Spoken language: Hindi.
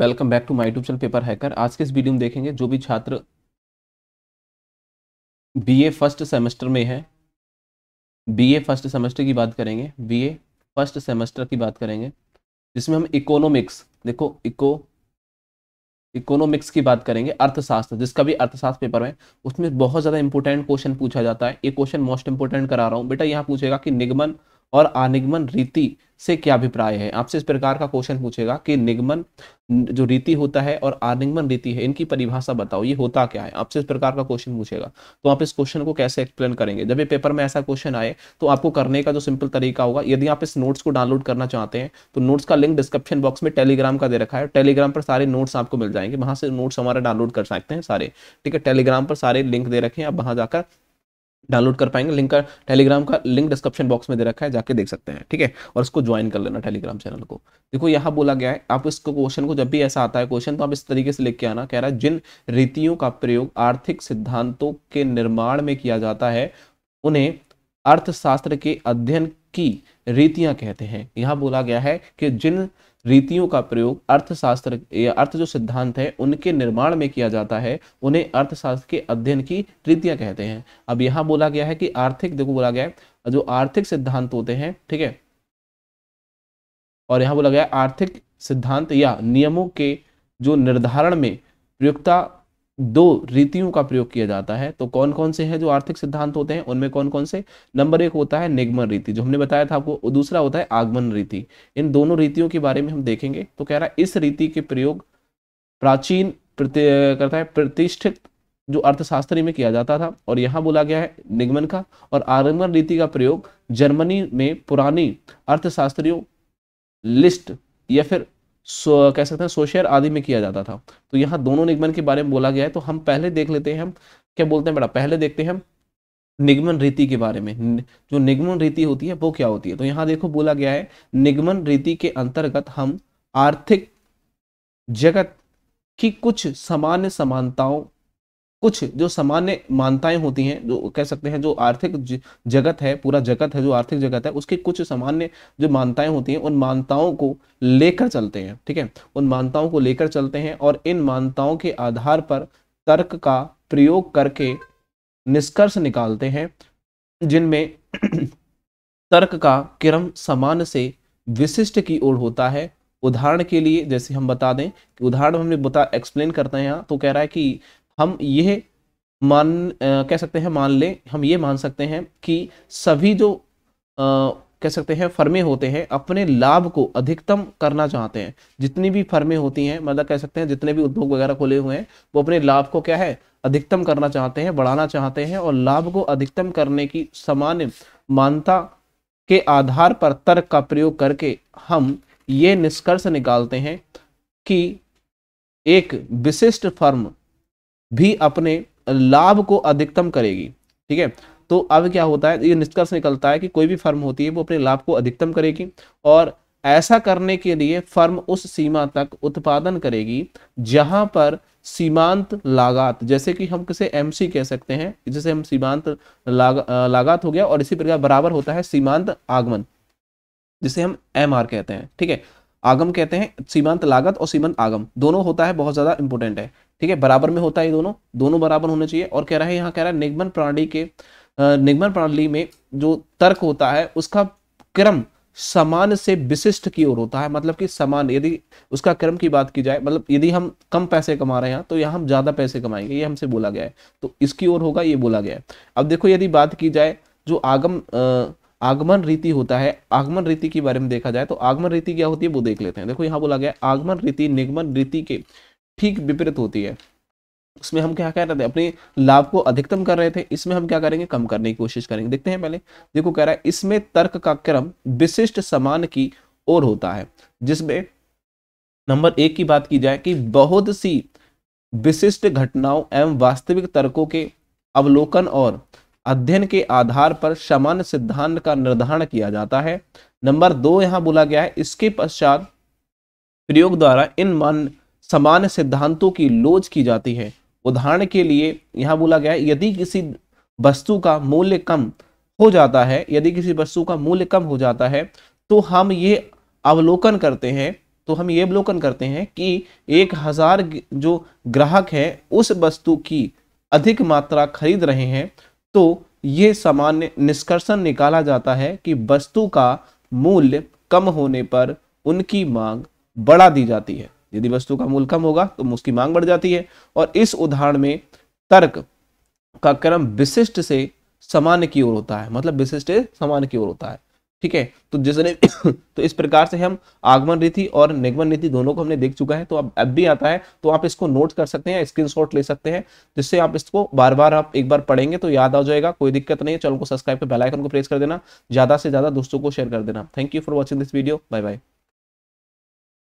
welcome back to my tube channel paper hacker आज के इस वीडियो में देखेंगे जो भी छात्र बीए फर्स्ट सेमेस्टर में है बीए फर्स्ट सेमेस्टर की बात करेंगे बीए फर्स्ट सेमेस्टर की बात करेंगे जिसमें हम इकोनॉमिक्स देखो इको इकोनॉमिक्स की बात करेंगे अर्थशास्त्र जिसका भी अर्थशास्त्र पेपर है उसमें बहुत ज़्यादा इंपॉर्टेंट क्वेश्चन पूछा जाता है ये क्वेश्चन मोस्ट इंपॉर्टेंट करा रहा हूँ बेटा यहाँ पूछेगा कि निगमन और आनिगमन रीति से क्या अभिप्राय है आपसे इस प्रकार का क्वेश्चन पूछेगा कि निगमन जो रीति होता है और आनिगमन रीति है इनकी परिभाषा बताओ ये होता क्या है आपसे इस प्रकार का क्वेश्चन पूछेगा तो आप इस क्वेश्चन को कैसे एक्सप्लेन करेंगे जब ये पेपर में ऐसा क्वेश्चन आए तो आपको करने का जो सिंपल तरीका होगा यदि आप इस नोट्स को डाउनलोड करना चाहते हैं तो नोट्स का लिंक डिस्क्रिप्शन बॉक्स में टेलीग्राम का दे रखा है टेलीग्राम पर सारे नोट्स आपको मिल जाएंगे वहां से नोट्स हमारे डाउनलोड कर सकते हैं सारे ठीक है टेलीग्राम पर सारे लिंक दे रखे हैं आप वहां जाकर डाउनलोड कर पाएंगे लिंक का टेलीग्राम का लिंक डिस्क्रिप्शन बॉक्स में दे रखा है जाके देख सकते हैं ठीक है और इसको ज्वाइन कर लेना टेलीग्राम चैनल को देखो यहाँ बोला गया है आप इसको क्वेश्चन को जब भी ऐसा आता है क्वेश्चन तो आप इस तरीके से लिख के आना कह रहा है जिन रीतियों का प्रयोग आर्थिक सिद्धांतों के निर्माण में किया जाता है उन्हें अर्थशास्त्र के अध्ययन की रीतियां कहते हैं यहाँ बोला गया है कि जिन रीतियों का प्रयोग अर्थशास्त्र या अर्थ जो सिद्धांत है उनके निर्माण में किया जाता है उन्हें अर्थशास्त्र के अध्ययन की रीतियां कहते हैं अब यहाँ बोला गया है कि आर्थिक देखो बोला गया है जो आर्थिक सिद्धांत होते हैं ठीक है और यहाँ बोला गया आर्थिक सिद्धांत या नियमों के जो निर्धारण में प्रयुक्ता दो रीतियों का प्रयोग किया जाता है तो कौन कौन से हैं जो आर्थिक सिद्धांत होते हैं उनमें कौन कौन से नंबर एक होता है निगमन रीति जो हमने बताया था आपको दूसरा होता है आगमन रीति इन दोनों रीतियों के बारे में हम देखेंगे तो कह रहा है इस रीति के प्रयोग प्राचीन करता है प्रतिष्ठित जो अर्थशास्त्री में किया जाता था और यहाँ बोला गया है निगमन का और आगमन रीति का प्रयोग जर्मनी में पुरानी अर्थशास्त्रियों लिस्ट या फिर सो, कह सकते हैं सोशेयर आदि में किया जाता था तो यहाँ दोनों निगमन के बारे में बोला गया है तो हम पहले देख लेते हैं हम क्या बोलते हैं बेटा पहले देखते हैं हम निगमन रीति के बारे में जो निगमन रीति होती है वो क्या होती है तो यहाँ देखो बोला गया है निगमन रीति के अंतर्गत हम आर्थिक जगत की कुछ सामान्य समानताओं कुछ जो सामान्य मान्यताएं होती हैं जो कह सकते हैं जो आर्थिक जगत है पूरा जगत है जो आर्थिक जगत है उसकी कुछ सामान्य जो मान्यताएं होती हैं उन मान्यताओं को लेकर चलते हैं ठीक है उन मान्यताओं को लेकर चलते हैं और इन मान्यताओं के आधार पर तर्क का प्रयोग करके निष्कर्ष निकालते हैं जिनमें तर्क का किरण समान से विशिष्ट की ओर होता है उदाहरण के लिए जैसे हम बता दें कि उदाहरण हमने बता एक्सप्लेन करते हैं यहाँ तो कह रहा है कि हम यह मान कह सकते हैं मान लें हम ये मान सकते हैं कि सभी जो आ, कह सकते हैं फर्में होते हैं अपने लाभ को अधिकतम करना चाहते हैं जितनी भी फर्में होती हैं मतलब कह सकते हैं जितने भी उद्योग वगैरह खोले हुए हैं वो अपने लाभ को क्या है अधिकतम करना चाहते हैं बढ़ाना चाहते हैं और लाभ को अधिकतम करने की सामान्य मानता के आधार पर तर्क का प्रयोग करके हम ये निष्कर्ष निकालते हैं कि एक विशिष्ट फर्म भी अपने लाभ को अधिकतम करेगी ठीक है तो अब क्या होता है ये निष्कर्ष निकलता है कि कोई भी फर्म होती है वो अपने लाभ को अधिकतम करेगी और ऐसा करने के लिए फर्म उस सीमा तक उत्पादन करेगी जहां पर सीमांत लागत जैसे कि हम किसे एमसी कह सकते हैं जिसे हम सीमांत लाग, लागत हो गया और इसी प्रकार बराबर होता है सीमांत आगमन जिसे हम एम कहते हैं ठीक है आगम कहते हैं सीमांत लागत और सीमांत आगम दोनों होता है बहुत ज़्यादा इंपॉर्टेंट है ठीक है बराबर में होता है दोनों दोनों बराबर होने चाहिए और कह रहा है यहाँ कह रहा है निगमन प्रणाली के निगमन प्रणाली में जो तर्क होता है उसका क्रम समान से विशिष्ट की ओर होता है मतलब कि समान यदि उसका क्रम की बात की जाए मतलब यदि हम कम पैसे कमा रहे हैं हाँ, तो यहाँ हम ज़्यादा पैसे कमाएंगे ये हमसे बोला गया है तो इसकी ओर होगा ये बोला गया है अब देखो यदि बात की जाए जो आगम आगमन रीति होता है आगमन रीति के बारे में देखा जाए तो आगमन रीति क्या होती है वो देख लेते हैं देखो यहाँ बोला गया आगमन रीति निगमन रीति के ठीक विपरीत होती है उसमें हम क्या कह रहे थे अपने लाभ को अधिकतम कर रहे थे इसमें हम क्या करेंगे कम करने की कोशिश करेंगे देखते हैं पहले देखो कह रहा है इसमें तर्क का क्रम विशिष्ट समान की ओर होता है जिसमें नंबर एक की बात की जाए कि बहुत सी विशिष्ट घटनाओं एवं वास्तविक तर्कों के अवलोकन और अध्ययन के आधार पर समान सिद्धांत का निर्धारण किया जाता है नंबर दो यहां बोला गया है इसके पश्चात प्रयोग द्वारा इन मान सामान्य सिद्धांतों की लोच की जाती है उदाहरण के लिए यहाँ बोला गया है यदि किसी वस्तु का मूल्य कम हो जाता है यदि किसी वस्तु का मूल्य कम हो जाता है तो हम ये अवलोकन करते हैं तो हम ये अवलोकन करते हैं कि एक हजार जो ग्राहक हैं उस वस्तु की अधिक मात्रा खरीद रहे हैं तो ये सामान्य निष्कर्षण निकाला जाता है कि वस्तु का मूल्य कम होने पर उनकी मांग बढ़ा दी जाती है यदि वस्तु का मूल कम होगा तो उसकी मांग बढ़ जाती है और इस उदाहरण में तर्क का क्रम विशिष्ट से सामान्य की ओर होता है मतलब विशिष्ट सामान्य की ओर होता है ठीक है तो जिसने तो इस प्रकार से हम आगमन रीति और निगमन रीति दोनों को हमने देख चुका है तो अब अब भी आता है तो आप इसको नोट कर सकते हैं स्क्रीनशॉट ले सकते हैं जिससे आप इसको बार बार आप एक बार पढ़ेंगे तो याद आ जाएगा कोई दिक्कत नहीं है चैनल को सब्सक्राइब कर बेलाइकन को प्रेस कर देना ज्यादा से ज्यादा दोस्तों को शेयर कर देना thank you for watching this video bye bye